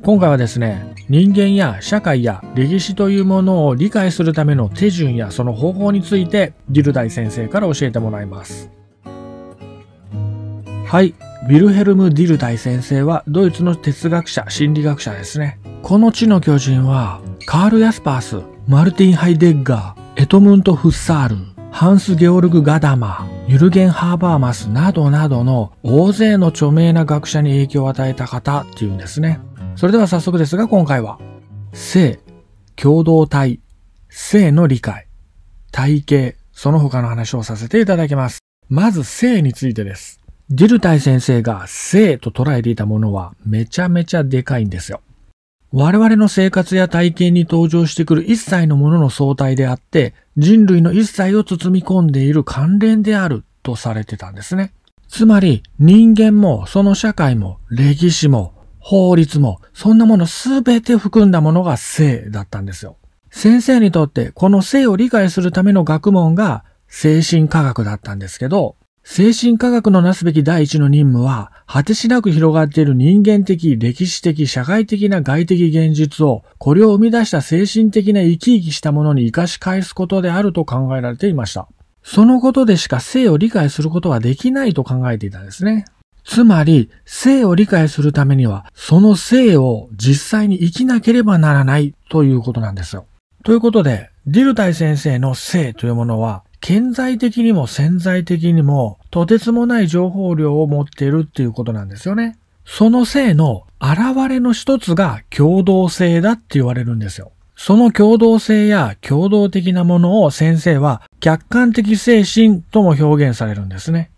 今回はですね、人間や社会や歴史というものを理解するための手順やその方法について、ギルダイ先生から教えてもらいます。はい。ヴィルヘルム・ディルダイ先生はドイツの哲学者、心理学者ですね。この地の巨人は、カール・ヤスパース、マルティン・ハイデッガー、エトムント・フッサール、ハンス・ゲオルグ・ガダマー、ユルゲン・ハーバーマスなどなどの大勢の著名な学者に影響を与えた方っていうんですね。それでは早速ですが今回は、性、共同体、性の理解、体系、その他の話をさせていただきます。まず性についてです。ディルタイ先生が性と捉えていたものはめちゃめちゃでかいんですよ。我々の生活や体験に登場してくる一切のものの相対であって、人類の一切を包み込んでいる関連であるとされてたんですね。つまり人間もその社会も歴史も法律も、そんなものすべて含んだものが性だったんですよ。先生にとってこの性を理解するための学問が精神科学だったんですけど、精神科学のなすべき第一の任務は、果てしなく広がっている人間的、歴史的、社会的な外的現実を、これを生み出した精神的な生き生きしたものに生かし返すことであると考えられていました。そのことでしか性を理解することはできないと考えていたんですね。つまり、性を理解するためには、その性を実際に生きなければならないということなんですよ。ということで、ディルタイ先生の性というものは、顕在的にも潜在的にも、とてつもない情報量を持っているっていうことなんですよね。その性の現れの一つが共同性だって言われるんですよ。その共同性や共同的なものを先生は客観的精神とも表現されるんですね。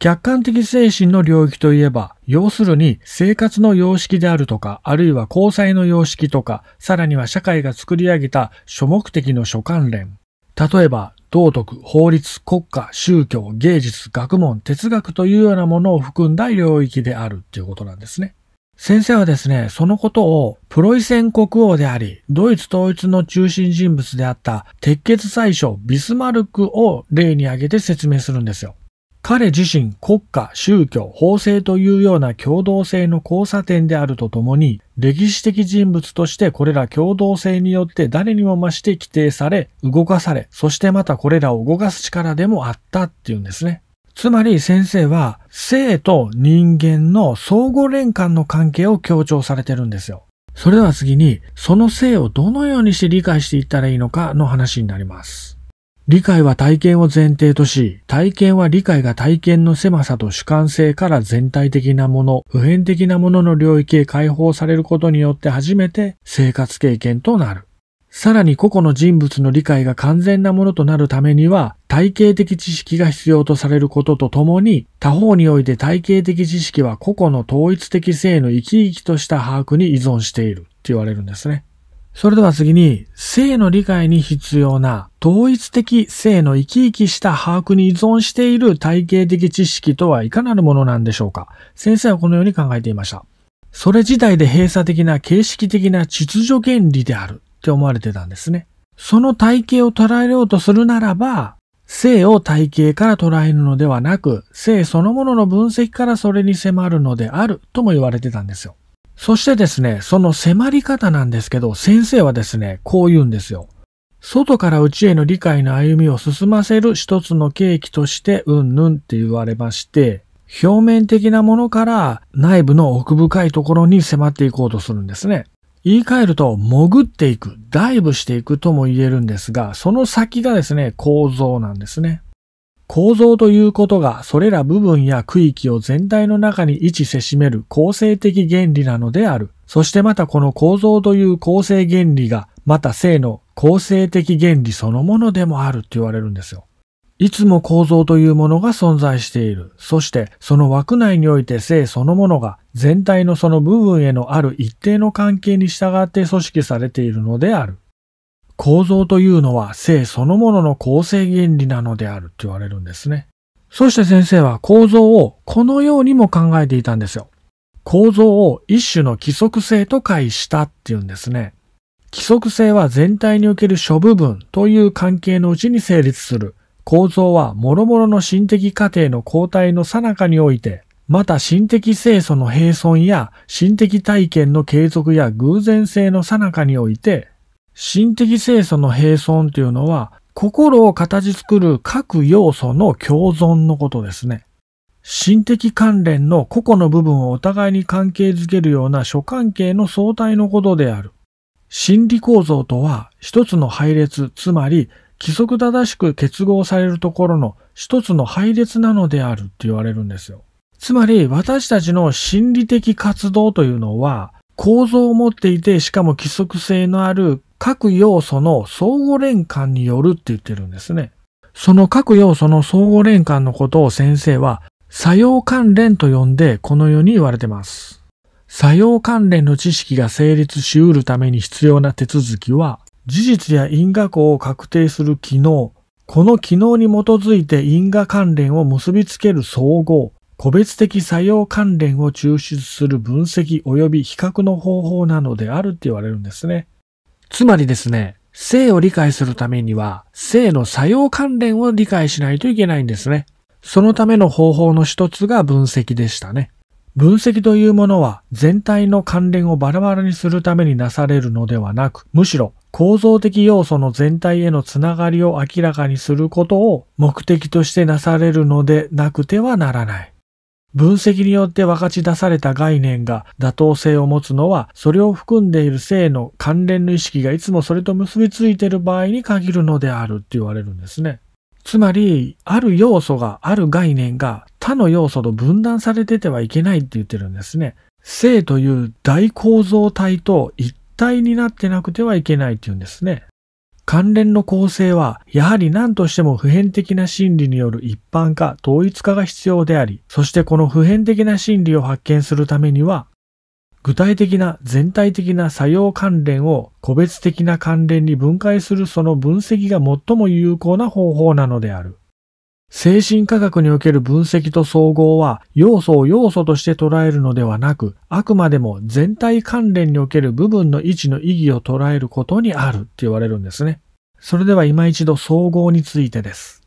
客観的精神の領域といえば、要するに生活の様式であるとか、あるいは交際の様式とか、さらには社会が作り上げた諸目的の諸関連。例えば、道徳、法律、国家、宗教、芸術、学問、哲学というようなものを含んだ領域であるっていうことなんですね。先生はですね、そのことをプロイセン国王であり、ドイツ統一の中心人物であった鉄血宰相ビスマルクを例に挙げて説明するんですよ。彼自身国家、宗教、法制というような共同性の交差点であるとともに、歴史的人物としてこれら共同性によって誰にも増して規定され、動かされ、そしてまたこれらを動かす力でもあったっていうんですね。つまり先生は、生と人間の相互連関の関係を強調されてるんですよ。それでは次に、その性をどのようにして理解していったらいいのかの話になります。理解は体験を前提とし、体験は理解が体験の狭さと主観性から全体的なもの、普遍的なものの領域へ解放されることによって初めて生活経験となる。さらに個々の人物の理解が完全なものとなるためには、体系的知識が必要とされることとともに、他方において体系的知識は個々の統一的性の生き生きとした把握に依存しているって言われるんですね。それでは次に、性の理解に必要な統一的性の生き生きした把握に依存している体系的知識とはいかなるものなんでしょうか先生はこのように考えていました。それ自体で閉鎖的な形式的な秩序原理であるって思われてたんですね。その体系を捉えようとするならば、性を体系から捉えるのではなく、性そのものの分析からそれに迫るのであるとも言われてたんですよ。そしてですね、その迫り方なんですけど、先生はですね、こう言うんですよ。外から内への理解の歩みを進ませる一つの契機として、うんぬんって言われまして、表面的なものから内部の奥深いところに迫っていこうとするんですね。言い換えると、潜っていく、ダイブしていくとも言えるんですが、その先がですね、構造なんですね。構造ということがそれら部分や区域を全体の中に位置せしめる構成的原理なのである。そしてまたこの構造という構成原理がまた性の構成的原理そのものでもあるって言われるんですよ。いつも構造というものが存在している。そしてその枠内において性そのものが全体のその部分へのある一定の関係に従って組織されているのである。構造というのは性そのものの構成原理なのであるって言われるんですね。そして先生は構造をこのようにも考えていたんですよ。構造を一種の規則性と解したっていうんですね。規則性は全体における諸部分という関係のうちに成立する。構造は諸々の心的過程の交代の最中において、また心的清楚の平存や心的体験の継続や偶然性の最中において心的清楚の並存というのは、心を形作る各要素の共存のことですね。心的関連の個々の部分をお互いに関係づけるような諸関係の相対のことである。心理構造とは一つの配列、つまり規則正しく結合されるところの一つの配列なのであるって言われるんですよ。つまり私たちの心理的活動というのは構造を持っていてしかも規則性のある各要素の相互連関によるって言ってるんですね。その各要素の相互連関のことを先生は作用関連と呼んでこのように言われてます。作用関連の知識が成立し得るために必要な手続きは、事実や因果項を確定する機能、この機能に基づいて因果関連を結びつける総合、個別的作用関連を抽出する分析及び比較の方法なのであるって言われるんですね。つまりですね、性を理解するためには、性の作用関連を理解しないといけないんですね。そのための方法の一つが分析でしたね。分析というものは全体の関連をバラバラにするためになされるのではなく、むしろ構造的要素の全体へのつながりを明らかにすることを目的としてなされるのでなくてはならない。分析によって分かち出された概念が妥当性を持つのは、それを含んでいる性の関連の意識がいつもそれと結びついている場合に限るのであるって言われるんですね。つまり、ある要素が、ある概念が他の要素と分断されててはいけないって言ってるんですね。性という大構造体と一体になってなくてはいけないって言うんですね。関連の構成は、やはり何としても普遍的な真理による一般化、統一化が必要であり、そしてこの普遍的な真理を発見するためには、具体的な全体的な作用関連を個別的な関連に分解するその分析が最も有効な方法なのである。精神科学における分析と総合は要素を要素として捉えるのではなく、あくまでも全体関連における部分の位置の意義を捉えることにあるって言われるんですね。それでは今一度総合についてです。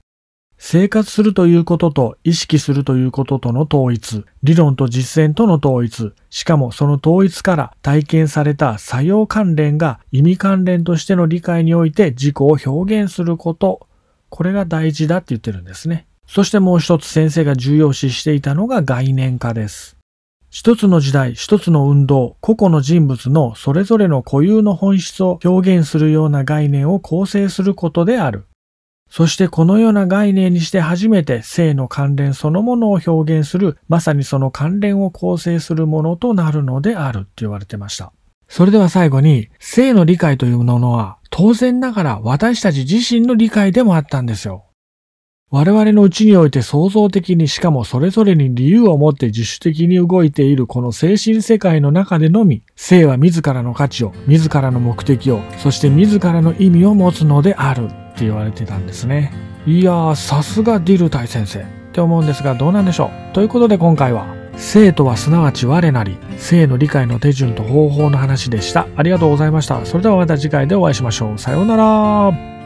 生活するということと意識するということとの統一、理論と実践との統一、しかもその統一から体験された作用関連が意味関連としての理解において自己を表現することこれが大事だって言ってるんですね。そしてもう一つ先生が重要視していたのが概念化です。一つの時代、一つの運動、個々の人物のそれぞれの固有の本質を表現するような概念を構成することである。そしてこのような概念にして初めて性の関連そのものを表現する、まさにその関連を構成するものとなるのであるって言われてました。それでは最後に、性の理解というものは当然ながら私たち自身の理解でもあったんですよ。我々のうちにおいて創造的にしかもそれぞれに理由を持って自主的に動いているこの精神世界の中でのみ、性は自らの価値を、自らの目的を、そして自らの意味を持つのであるって言われてたんですね。いやー、さすがディル大先生って思うんですがどうなんでしょうということで今回は生とはすなわち我なり、生の理解の手順と方法の話でした。ありがとうございました。それではまた次回でお会いしましょう。さようなら。